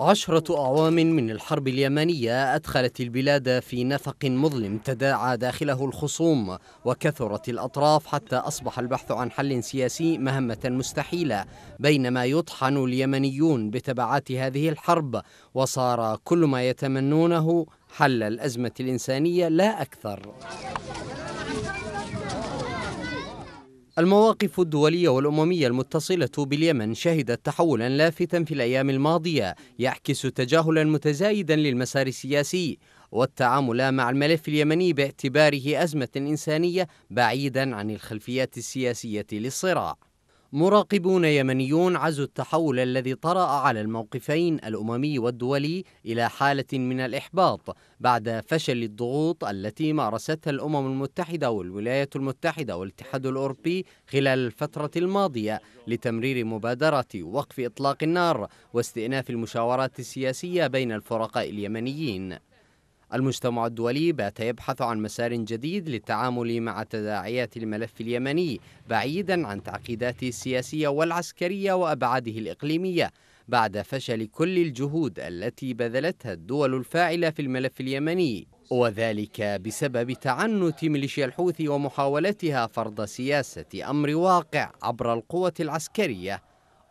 عشرة أعوام من الحرب اليمنية أدخلت البلاد في نفق مظلم تداعى داخله الخصوم وكثرت الأطراف حتى أصبح البحث عن حل سياسي مهمة مستحيلة بينما يطحن اليمنيون بتبعات هذه الحرب وصار كل ما يتمنونه حل الأزمة الإنسانية لا أكثر المواقف الدولية والأممية المتصلة باليمن شهدت تحولا لافتا في الأيام الماضية يعكس تجاهلا متزايدا للمسار السياسي والتعامل مع الملف اليمني باعتباره أزمة إنسانية بعيدا عن الخلفيات السياسية للصراع مراقبون يمنيون عزوا التحول الذي طرأ على الموقفين الأممي والدولي إلى حالة من الإحباط بعد فشل الضغوط التي مارستها الأمم المتحدة والولايات المتحدة والاتحاد الأوروبي خلال الفترة الماضية لتمرير مبادرة وقف إطلاق النار واستئناف المشاورات السياسية بين الفرقاء اليمنيين المجتمع الدولي بات يبحث عن مسار جديد للتعامل مع تداعيات الملف اليمني بعيدا عن تعقيداته السياسية والعسكرية وأبعاده الإقليمية بعد فشل كل الجهود التي بذلتها الدول الفاعلة في الملف اليمني وذلك بسبب تعنت ميليشيا الحوثي ومحاولتها فرض سياسة أمر واقع عبر القوة العسكرية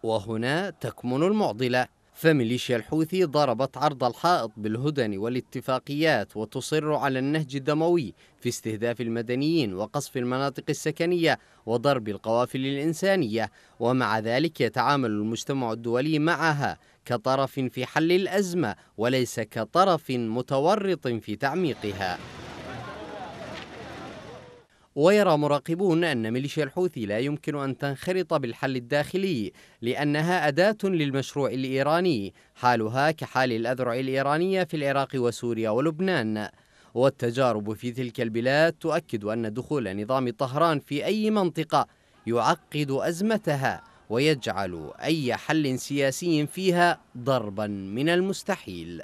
وهنا تكمن المعضلة فميليشيا الحوثي ضربت عرض الحائط بالهدن والاتفاقيات وتصر على النهج الدموي في استهداف المدنيين وقصف المناطق السكنية وضرب القوافل الإنسانية ومع ذلك يتعامل المجتمع الدولي معها كطرف في حل الأزمة وليس كطرف متورط في تعميقها ويرى مراقبون أن ميليشيا الحوثي لا يمكن أن تنخرط بالحل الداخلي لأنها أداة للمشروع الإيراني حالها كحال الأذرع الإيرانية في العراق وسوريا ولبنان والتجارب في تلك البلاد تؤكد أن دخول نظام طهران في أي منطقة يعقد أزمتها ويجعل أي حل سياسي فيها ضربا من المستحيل